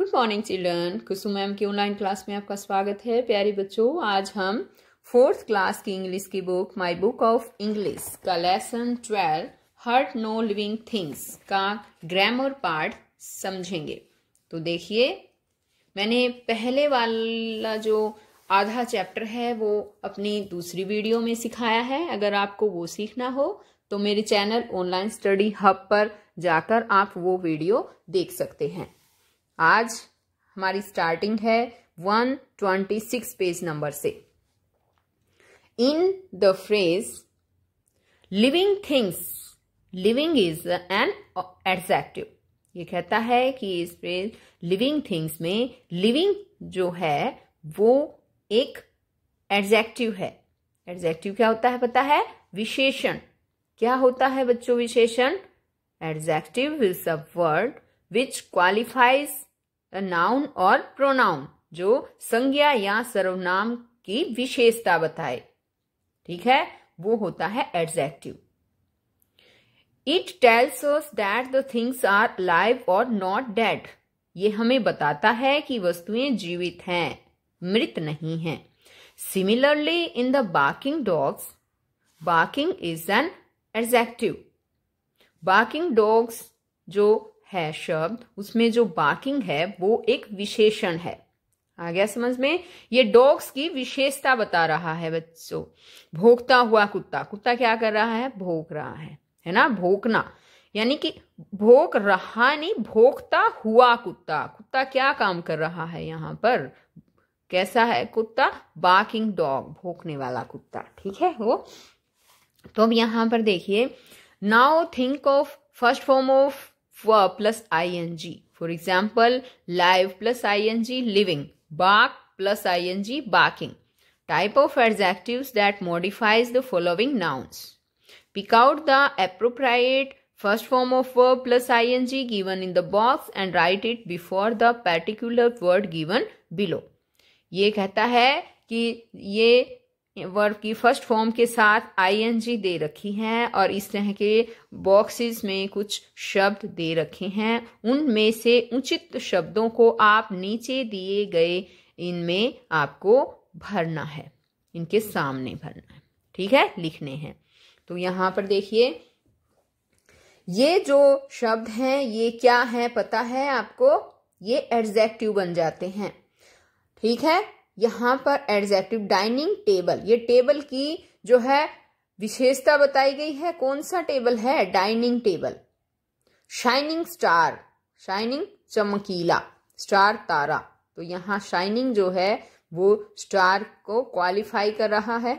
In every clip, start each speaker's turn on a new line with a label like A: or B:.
A: Good morning children Kusum ma'am की online class में आपका स्वागत है प्यारे बच्चों आज हम फोर्थ क्लास की इंग्लिश की book my book of English का lesson twelve hurt no living things का ग्रामर पार्ट समझेंगे तो देखिए मैंने पहले वाला जो आधा चैप्टर है वो अपनी दूसरी वीडियो में सिखाया है अगर आपको वो सीखना हो तो मेरे चैनल ऑनलाइन स्टडी हब पर जाकर आप वो वीडियो देख सकते हैं आज हमारी स्टार्टिंग है 126 पेज नंबर से in the phrase living things living is an adjective ये कहता है कि इस फ्रेज लिविंग थिंग्स में लिविंग जो है वो एक एडजेक्टिव है एडजेक्टिव क्या होता है पता है विशेषण क्या होता है बच्चों विशेषण adjective is a word which qualifies noun और प्रोनाउन जो संज्ञा या सर्वनाम की विशेषता बताए ठीक है वो होता है adjective it tells that the things are live और नॉट डेड ये हमें बताता है कि वस्तुएं जीवित हैं मृत नहीं हैं similarly in the barking dogs barking is an adjective barking dogs जो है शब्द उसमें जो बाकिंग है वो एक विशेषण है आ गया समझ में ये डॉग्स की विशेषता बता रहा है बच्चों भोगता हुआ कुत्ता कुत्ता क्या कर रहा है भोग रहा है है ना भोगना यानी कि भोग रहा नहीं भोगता हुआ कुत्ता कुत्ता क्या काम कर रहा है यहाँ पर कैसा है कुत्ता बाकिंग डॉग भोगने वाला कुत्ता ठीक है वो तो अब यहाँ पर देखिए now think of first form of verb plus ing. For example, live plus ing, living. Bark plus ing, barking. Type of adjectives that modifies the following nouns. Pick out the appropriate first form of verb plus ing given in the box and write it before the particular word given below. ये कहता है कि ये verb की first form के साथ ING दे रखी है और इस तरह के बॉक्सेस में कुछ शब्द दे रखे हैं उनमें से उचित शब्दों को आप नीचे दिए गए इनमें आपको भरना है इनके सामने भरना है ठीक है लिखने हैं तो यहां पर देखिए ये जो शब्द हैं ये क्या है पता है आपको ये एडजेक्टिव बन जाते हैं ठीक है यहाँ पर एडजेक्टिव डाइनिंग टेबल ये टेबल की जो है विशेषता बताई गई है कौन सा टेबल है dining table shining star shining चमकीला स्टार तारा तो यहाँ शाइनिंग जो है वो स्टार को क्वालिफाई कर रहा है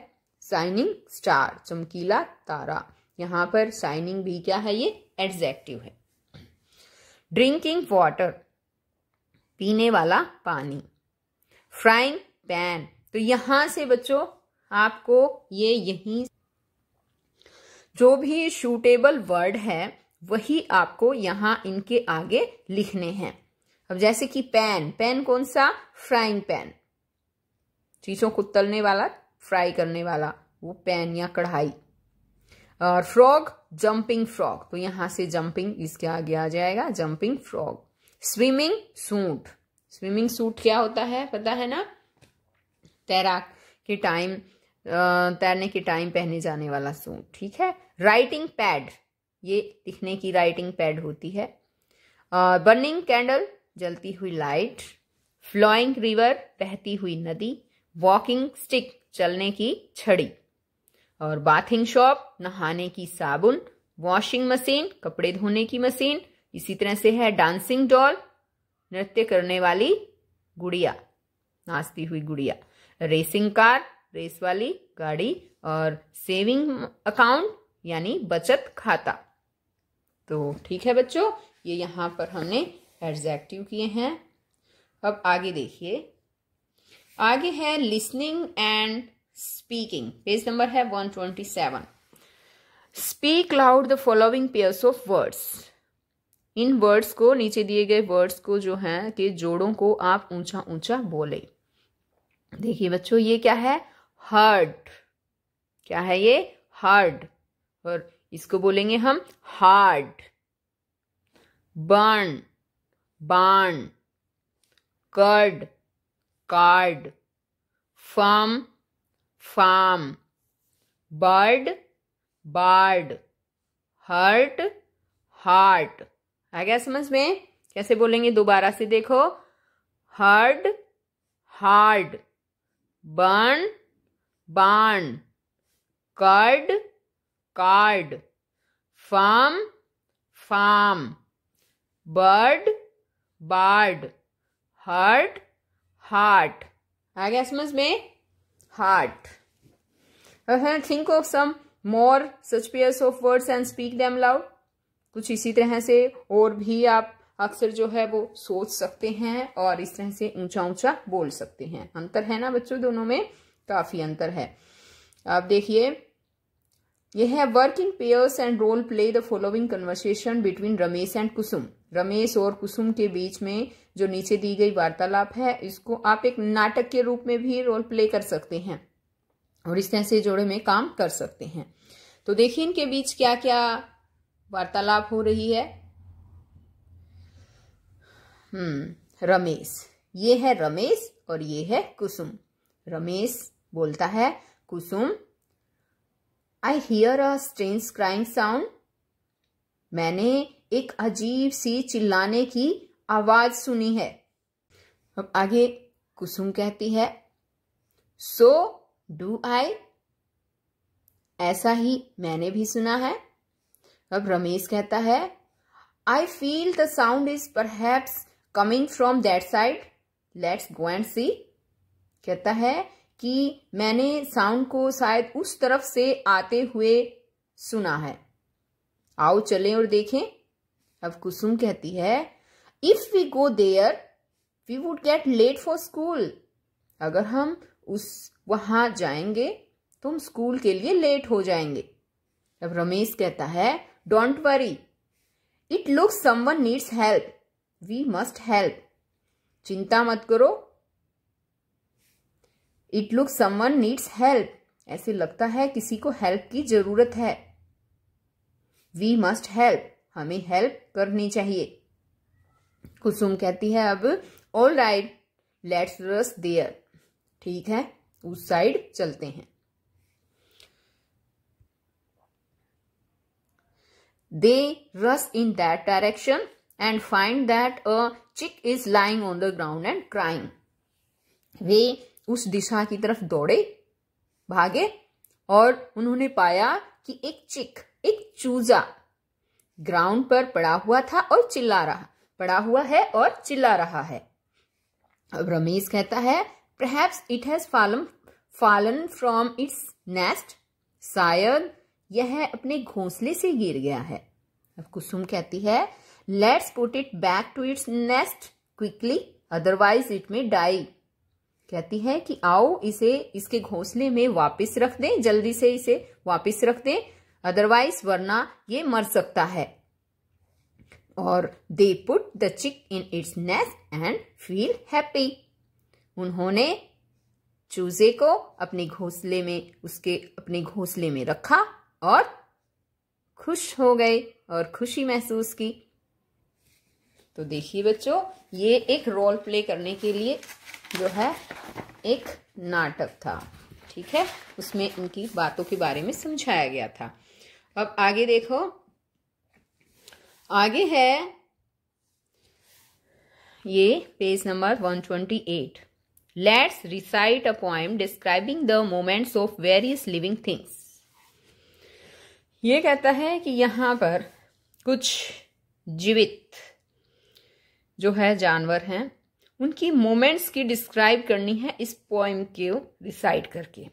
A: शाइनिंग स्टार चमकीला तारा यहाँ पर शाइनिंग भी क्या है ये एडजेक्टिव है ड्रिंकिंग वाटर पीने वाला पानी फ्राइंग पैन तो यहां से बच्चों आपको ये यहीं जो भी शूटेबल वर्ड है वही आपको यहां इनके आगे लिखने हैं अब जैसे कि पैन पैन कौन सा फ्राइंग पैन चीजों को तलने वाला फ्राई करने वाला वो पैन या कढ़ाई और फ्रॉग जंपिंग फ्रॉग तो यहां से जंपिंग इसके आगे आ जाएगा jumping frog swimming suit swimming suit क्या होता है पता है ना तैराक के टाइम तैरने के टाइम पहने जाने वाला सूट ठीक है राइटिंग पैड ये लिखने की राइटिंग पैड होती है बर्निंग कैंडल जलती हुई लाइट फ्लोइंग रिवर बहती हुई नदी वॉकिंग स्टिक चलने की छड़ी और बाथिंग शॉप नहाने की साबुन वॉशिंग मशीन कपड़े धोने की मशीन इसी तरह से है डांसिंग डॉल नृत्य करने वाली गुड़िया नाचती हुई गुड़िया रेसिंग कार रेस वाली गाड़ी और सेविंग अकाउंट यानी बचत खाता तो ठीक है बच्चों ये यहाँ पर हमने एडजेक्टिव किए हैं अब आगे देखिए आगे है listening and speaking page number है one twenty seven speak loud the following pairs of words in words को नीचे दिए गए वर्ड्स को जो है कि जोड़ों को आप ऊंचा ऊंचा बोले देखिए बच्चों ये क्या है हर्ट क्या है ये हार्ड और इसको बोलेंगे हम hard burn burn curd card farm farm bird bard hurt heart आ गया समझ में कैसे बोलेंगे दोबारा से देखो heard hard burn barn curd card farm farm bird bard hurt heart आ गया समझ में heart think of some more such pairs of words and speak them loud कुछ इसी तरह से और भी आप अक्सर जो है वो सोच सकते हैं और इस तरह से ऊंचा ऊंचा बोल सकते हैं अंतर है ना बच्चों दोनों में काफ़ी अंतर है आप देखिए यह है working pairs and role play the following conversation between Ramesh and Kusum Ramesh और कुसुम के बीच में जो नीचे दी गई वार्तालाप है इसको आप एक नाटक के रूप में भी रोल प्ले कर सकते हैं और इस तरह से जोड़े में काम कर सकते हैं तो देखिए इनके बीच क्या क्या वार्तालाप हो रही है हम्म रमेश ये है रमेश और ये है कुसुम रमेश बोलता है Kusum I hear a strange crying sound मैंने एक अजीब सी चिल्लाने की आवाज सुनी है अब आगे कुसुम कहती है सो डू आई ऐसा ही मैंने भी सुना है अब रमेश कहता है I feel the sound is perhaps coming from that side let's go and see कहता है कि मैंने साउंड को शायद उस तरफ से आते हुए सुना है आओ चलें और देखें अब कुसुम कहती है if we go there we would get late for school अगर हम उस वहां जाएंगे तो हम स्कूल के लिए लेट हो जाएंगे अब रमेश कहता है don't worry it looks someone needs help we must help चिंता मत करो it look someone needs help ऐसे लगता है किसी को हेल्प की जरूरत है वी मस्ट हेल्प हमें हेल्प करनी चाहिए कुसुम कहती है अब all right let's rush there ठीक है उस साइड चलते हैं they rush in that direction and find that a chick is lying on the ground and crying. वे उस दिशा की तरफ दौड़े भागे और उन्होंने पाया कि एक चिक एक चूजा ग्राउंड पर पड़ा हुआ था और चिल्ला रहा पड़ा हुआ है और चिल्ला रहा है अब रमेश कहता है perhaps it has fallen fallen from its nest शायद यह अपने घोंसले से गिर गया है अब कुसुम कहती है let's put it back to its nest quickly otherwise it may die कहती है कि आओ इसे इसके घोंसले में वापस रख दें जल्दी से इसे वापस रख दें अदरवाइज वरना ये मर सकता है और दे put the chick in its nest and feel happy उन्होंने चूजे को अपने घोंसले में उसके अपने घोंसले में रखा और खुश हो गए और खुशी महसूस की तो देखिए बच्चों ये एक रोल प्ले करने के लिए जो है एक नाटक था ठीक है उसमें उनकी बातों के बारे में समझाया गया था अब आगे देखो आगे है ये page number one twenty eight let's recite a poem describing the moments of various living things ये कहता है कि यहां पर कुछ जीवित जो है जानवर हैं उनकी मोमेंट्स की डिस्क्राइब करनी है इस पोइम के रिसाइड करके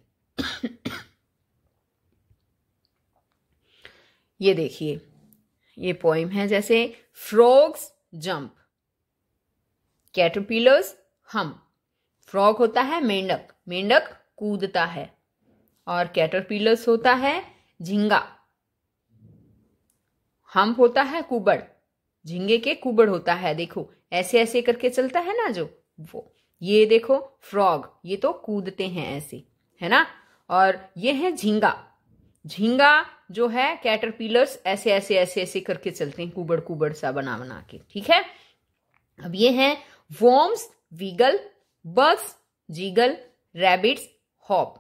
A: ये देखिए ये पोइम है जैसे फ्रॉग्स जंप कैटरपिलर्स हम फ्रॉग होता है मेंढक मेंढक कूदता है और कैटरपिलर्स होता है झिंगा हम्प होता है कुबड़ झिंगे के कुबड़ होता है देखो ऐसे ऐसे करके चलता है ना जो वो ये देखो फ्रॉग ये तो कूदते हैं ऐसे है ना और ये है झींगा झींगा जो है कैटरपीलर्स ऐसे ऐसे ऐसे ऐसे करके चलते हैं कुबड़ कुबड़ सा बना बना के ठीक है अब ये है worms wiggle bugs jiggle rabbits hop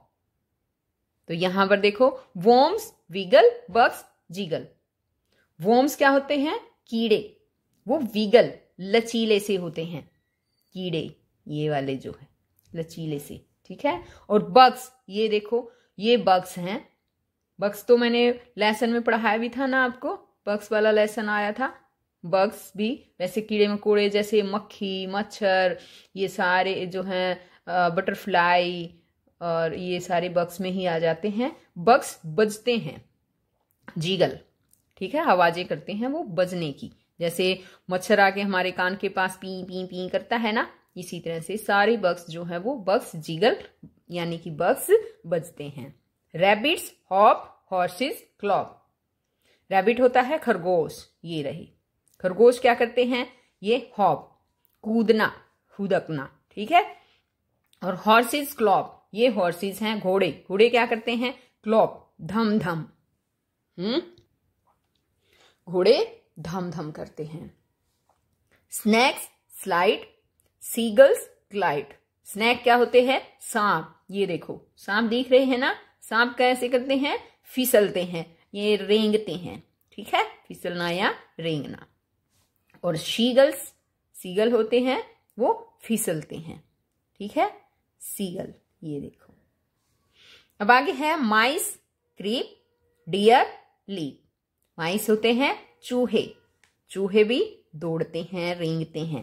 A: तो यहां पर देखो worms wiggle bugs jiggle worms क्या होते हैं कीड़े वो वीगल लचीले से होते हैं कीड़े ये वाले जो है लचीले से ठीक है और बग्स ये देखो ये बग्स हैं बग्स तो मैंने लेसन में पढ़ाया भी था ना आपको बग्स वाला लेसन आया था बग्स भी वैसे कीड़े मकोड़े जैसे मक्खी मच्छर ये सारे जो हैं बटरफ्लाई और ये सारे बग्स में ही आ जाते हैं बग्स बजते हैं जीगल ठीक है आवाज़ें करते हैं वो बजने की जैसे मच्छर आके हमारे कान के पास पी पी पी करता है ना इसी तरह से सारे बक्स जो है वो बक्स जिगल यानी कि बक्स बजते हैं rabbits hop horses clop rabbit होता है खरगोश ये रहे खरगोश क्या करते हैं ये हॉप कूदना हुदकना ठीक है और हॉर्सेस क्लॉप ये हॉर्सेस हैं घोड़े घोड़े क्या करते हैं क्लॉप धम धम हम्म घोड़े धम धम करते हैं snakes slide seagulls glide snake क्या होते हैं सांप ये देखो सांप देख रहे हैं ना सांप कैसे करते हैं फिसलते हैं ये रेंगते हैं ठीक है फिसलना या रेंगना और सीगल्स सीगल होते हैं वो फिसलते हैं ठीक है सीगल ये देखो अब आगे है mice creep deer leap mice होते हैं चूहे चूहे भी दौड़ते हैं रेंगते हैं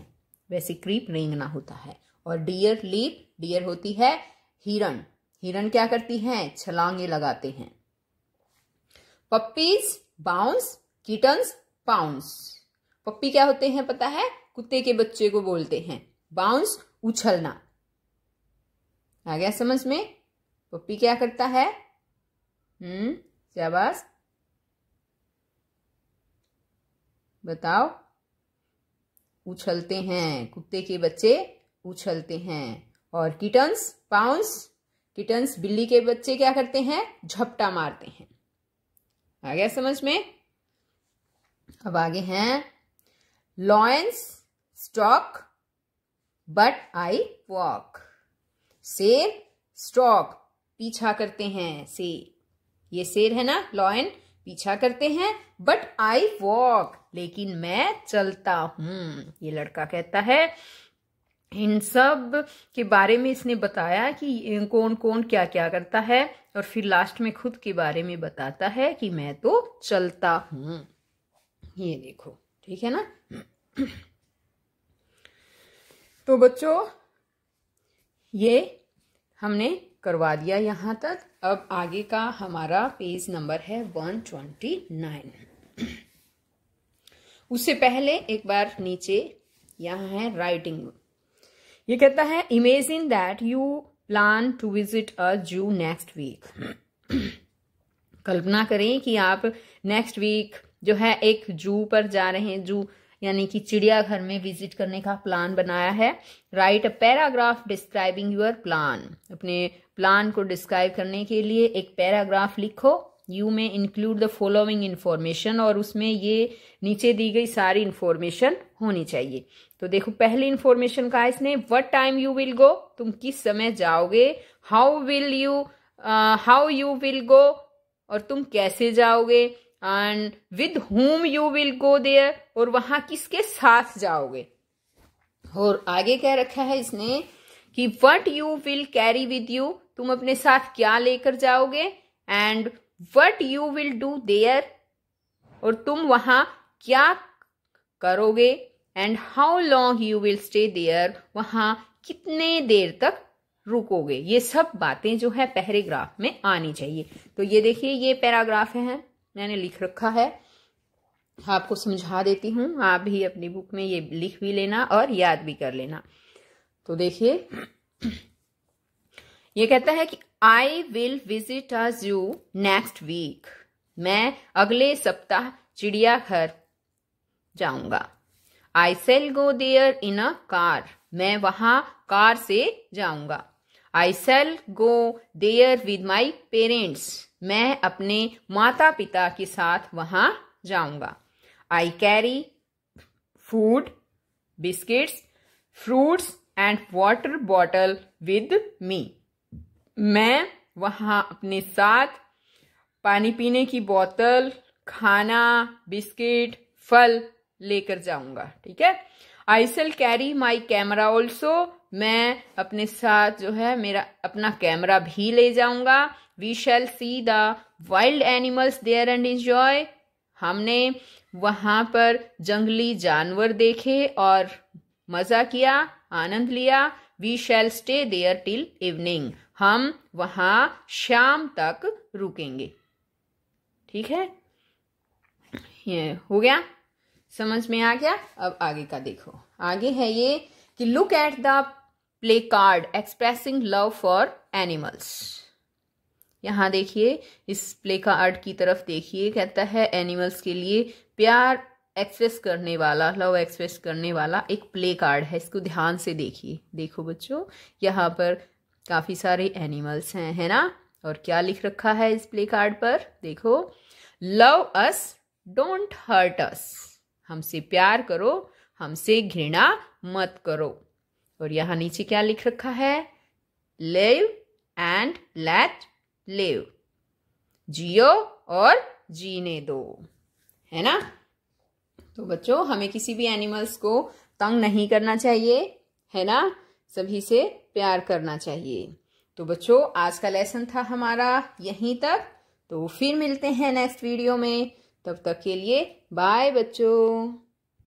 A: वैसे क्रीप रेंगना होता है और डियर लीप डियर होती है हिरण हिरण क्या करती हैं छलांगे लगाते हैं puppies bounce kittens pounce puppy क्या होते हैं पता है कुत्ते के बच्चे को बोलते हैं बाउंस उछलना आ गया समझ में पप्पी क्या करता है हम्म बात बताओ उछलते हैं कुत्ते के बच्चे उछलते हैं और किटन्स पाउंस किटन्स बिल्ली के बच्चे क्या करते हैं झपटा मारते हैं आ गया समझ में अब आगे हैं lions stalk but I walk शेर स्टॉक पीछा करते हैं से ये शेर है ना लॉयन पीछा करते हैं बट आई वॉक लेकिन मैं चलता हूं ये लड़का कहता है इन सब के बारे में इसने बताया कि कौन कौन क्या क्या करता है और फिर लास्ट में खुद के बारे में बताता है कि मैं तो चलता हूं ये देखो ठीक है ना तो बच्चों ये हमने करवा दिया यहाँ तक अब आगे का हमारा पेज नंबर है वन ट्वेंटी नाइन उससे पहले एक बार नीचे यहाँ है राइटिंग ये कहता है imagine that you plan to visit a zoo next week कल्पना करें कि आप नेक्स्ट वीक जो है एक जू पर जा रहे हैं जू यानी कि चिड़ियाघर में विजिट करने का प्लान बनाया है write a paragraph describing your plan अपने प्लान को डिस्क्राइब करने के लिए एक पैराग्राफ लिखो यू में इंक्लूड द फॉलोइंग इन्फॉर्मेशन और उसमें ये नीचे दी गई सारी इन्फॉर्मेशन होनी चाहिए तो देखो पहली इन्फॉर्मेशन कहा इसने what time you will go तुम किस समय जाओगे how will you how you will go और तुम कैसे जाओगे and with whom you will go there और वहां किसके साथ जाओगे और आगे क्या रखा है इसने कि what you will carry with you तुम अपने साथ क्या लेकर जाओगे and what you will do there और तुम वहां क्या करोगे and how long you will stay there वहां कितने देर तक रुकोगे ये सब बातें जो है पैराग्राफ में आनी चाहिए तो ये देखिए ये पैराग्राफ है मैंने लिख रखा है आपको समझा देती हूं आप भी अपनी बुक में ये लिख भी लेना और याद भी कर लेना तो देखिए ये कहता है कि I will visit a zoo next week मैं अगले सप्ताह चिड़ियाघर जाऊंगा I shall go there in a car मैं वहां कार से जाऊंगा I shall go there with my parents मैं अपने माता पिता के साथ वहां जाऊंगा I carry food biscuits fruits and water bottle with me मैं वहाँ अपने साथ पानी पीने की बोतल खाना बिस्किट फल लेकर जाऊंगा ठीक है I shall carry my camera also मैं अपने साथ जो है मेरा अपना कैमरा भी ले जाऊंगा we shall see the wild animals there and enjoy हमने वहां पर जंगली जानवर देखे और मज़ा किया आनंद लिया we shall stay there till evening हम वहां शाम तक रुकेंगे ठीक है ये हो गया समझ में आ गया अब आगे का देखो आगे है ये कि look at the play card expressing love for animals यहां देखिए इस प्ले कार्ड की तरफ देखिए कहता है एनिमल्स के लिए प्यार एक्सप्रेस करने वाला लव एक्सप्रेस करने वाला एक प्ले कार्ड है इसको ध्यान से देखिए देखो बच्चों यहाँ पर काफ़ी सारे एनिमल्स हैं है ना और क्या लिख रखा है इस प्ले कार्ड पर देखो love us don't hurt us हमसे प्यार करो हमसे घृणा मत करो और यहाँ नीचे क्या लिख रखा है लेव एंड लेट लिव जियो और जीने दो है ना तो बच्चों हमें किसी भी एनिमल्स को तंग नहीं करना चाहिए है ना सभी से प्यार करना चाहिए तो बच्चों आज का लेसन था हमारा यहीं तक तो फिर मिलते हैं नेक्स्ट वीडियो में तब तक के लिए बाय बच्चों